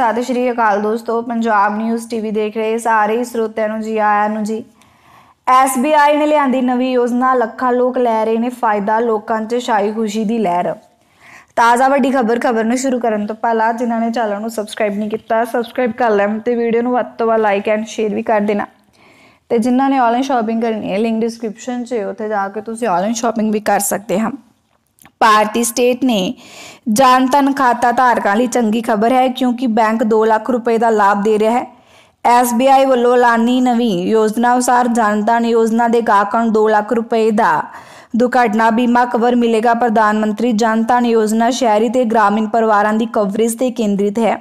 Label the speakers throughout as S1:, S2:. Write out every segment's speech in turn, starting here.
S1: ਸਤਿ ਸ਼੍ਰੀ ਅਕਾਲ ਦੋਸਤੋ Punjab news TV ਦੇਖ ਰਹੇ ਸਾਰੇ ਸਰੋਤਿਆਂ ਨੂੰ ਜੀ ਆਇਆਂ ਨੂੰ ਜੀ ਐਸਬੀਆਈ ਨੇ ਲਿਆਂਦੀ ਨਵੀਂ ਯੋਜਨਾ ਲੱਖਾਂ ਲੋਕ ਲੈ ਰਹੇ ਨੇ ਫਾਇਦਾ ਲੋਕਾਂ 'ਚ ਸ਼ਾਈ ਖੁਸ਼ੀ ਦੀ ਲਹਿਰ ਤਾਜ਼ਾ ਵੱਡੀ ਖਬਰ ਖਬਰ ਨੂੰ ਸ਼ੁਰੂ ਕਰਨ ਤੋਂ ਪਹਿਲਾਂ ਜਿਨ੍ਹਾਂ ਨੇ ਚੈਨਲ ਨੂੰ ਸਬਸਕ੍ਰਾਈਬ ਨਹੀਂ ਕੀਤਾ ਸਬਸਕ੍ਰਾਈਬ ਕਰ ਲੈਣ ਤੇ ਵੀਡੀਓ ਨੂੰ ਵੱਧ ਤੋਂ ਵੱਧ ਲਾਈਕ ਐਂਡ ਸ਼ੇਅਰ ਵੀ ਕਰ ਦੇਣਾ ਤੇ ਜਿਨ੍ਹਾਂ ਨੇ ਆਨਲਾਈਨ ਸ਼ਾਪਿੰਗ ਕਰਨੀ ਹੈ ਲਿੰਕ ਡਿਸਕ੍ਰਿਪਸ਼ਨ 'ਚ ਉੱਥੇ ਜਾ ਕੇ ਤੁਸੀਂ ਆਨਲਾਈਨ ਸ਼ਾਪਿੰਗ ਵੀ ਕਰ ਸਕਦੇ ਹਾਂ ਭਾਰਤੀ ਸਟੇਟ ਨੇ ਜਾਨ ਧਨ ਖਾਤਾ ਧਾਰਕਾਂ ਲਈ ਚੰਗੀ ਖਬਰ ਹੈ ਕਿਉਂਕਿ ਬੈਂਕ 2 ਲੱਖ ਰੁਪਏ ਦਾ ਲਾਭ ਦੇ ਰਿਹਾ ਹੈ ਐਸਬੀਆਈ ਵੱਲੋਂ ਲਾਨੀ ਨਵੀਂ ਯੋਜਨਾ ਅਨੁਸਾਰ ਜਾਨ ਧਨ ਯੋਜਨਾ ਦੇ ਗਾਹਕਾਂ ਨੂੰ 2 ਲੱਖ ਰੁਪਏ ਦਾ ਦੁਰਘਟਨਾ ਬੀਮਾ ਕਵਰ ਮਿਲੇਗਾ ਪ੍ਰਧਾਨ ਮੰਤਰੀ ਜਨ ਧਨ ਯੋਜਨਾ ਸ਼ਹਿਰੀ ਤੇ ਗ੍ਰਾਮੀਣ ਪਰਿਵਾਰਾਂ ਦੀ ਕਵਰੇਜ ਤੇ ਕੇਂਦਰਿਤ ਹੈ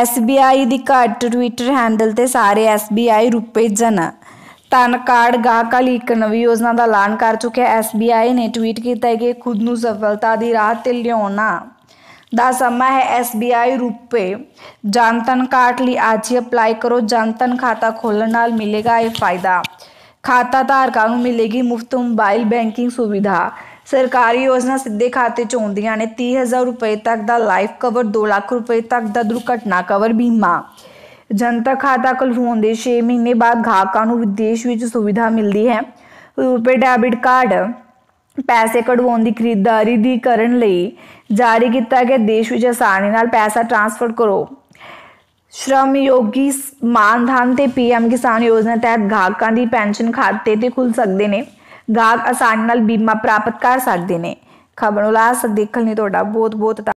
S1: ਐਸਬੀਆਈ ਦੀ ਘਾਟ ਟਵਿੱਟਰ ਹੈਂਡਲ ਤੇ ਸਾਰੇ ਐਸਬੀਆਈ ਰੁਪਏ ਜਨਾ ਧਨ ਕਾਰਡ ਗਾਹਕਾਂ ਲਈ ਇੱਕ ਨਵੀਂ ਯੋਜਨਾ ਦਾ ਐਲਾਨ ਕਰ ਚੁੱਕਿਆ ਐਸਬੀਆਈ ਨੇ ਟਵੀਟ ਕੀਤਾ ਹੈ ਕਿ ਖੁਦ ਨੂੰ ਸਫਲਤਾ ਦੀ ਰਾਹ ਤੇ ਲਿਆਉਣਾ ਦਾ ਸਮਾਂ ਹੈ ਐਸਬੀਆਈ ਰੂਪੇ ਜਨਤਨ ਕਾਰਡ ਲਈ ਅੱਜ ਹੀ ਅਪਲਾਈ ਕਰੋ ਜਨਤਨ ਖਾਤਾ ਖੋਲਣ ਨਾਲ ਮਿਲੇਗਾ ਇਹ ਫਾਇਦਾ ਖਾਤਾ ਧਾਰਕਾਂ ਨੂੰ ਮਿਲੇਗੀ ਮੁਫਤ ਮੋਬਾਈਲ ਬੈਂਕਿੰਗ ਸੁਵਿਧਾ ਸਰਕਾਰੀ ਯੋਜਨਾ ਸਿੱਧੇ ਖਾਤੇ 'ਚ ਆਉਂਦੀਆਂ ਨੇ 30000 ਰੁਪਏ ਤੱਕ ਦਾ ਲਾਈਫ ਕਵਰ 2 ਲੱਖ ਰੁਪਏ ਤੱਕ ਦਾ ਦੁਰਘਟਨਾ ਕਵਰ ਬੀਮਾ ਜਨਤਕ ਖਾਤਾ ਖੁਲਵਾਉਣ ਦੇ 6 ਮਹੀਨੇ ਬਾਅਦ ਗਾਹਕਾਂ ਨੂੰ ਵਿਦੇਸ਼ ਵਿੱਚ ਸੁਵਿਧਾ ਮਿਲਦੀ ਹੈ ਰੁਪਏ ਡੈਬਿਟ ਕਾਰਡ ਪੈਸੇ ਕਢਵਾਉਣ ਦੀ ਖਰੀਦਦਾਰੀ ਦੀ ਕਰਨ ਲਈ ਜਾਰੀ ਕੀਤਾ ਗਿਆ ਦੇਸ਼ ਵਿੱਚ ਆਸਾਨੀ ਨਾਲ ਪੈਸਾ ਟ੍ਰਾਂਸਫਰ ਕਰੋ ਸ਼੍ਰਮ ਯੋਗੀ ਮਾਨਧਨ ਤੇ ਪੀਐਮ ਕਿਸਾਨ ਯੋਜਨਾ ਤਹਿਤ ਗਾਹਕਾਂ ਦੀ ਪੈਨਸ਼ਨ ਖਾਤੇ ਤੇ ਖੁੱਲ ਸਕਦੇ ਨੇ ਗਾਹਕ ਆਸਾਨੀ ਨਾਲ ਬੀਮਾ ਪ੍ਰਾਪਤ ਕਰ ਸਕਦੇ ਨੇ ਖਬਰ ਉਲਾਸ ਦੇਖਣ ਲਈ ਤੁਹਾਡਾ ਬਹੁਤ ਬਹੁਤ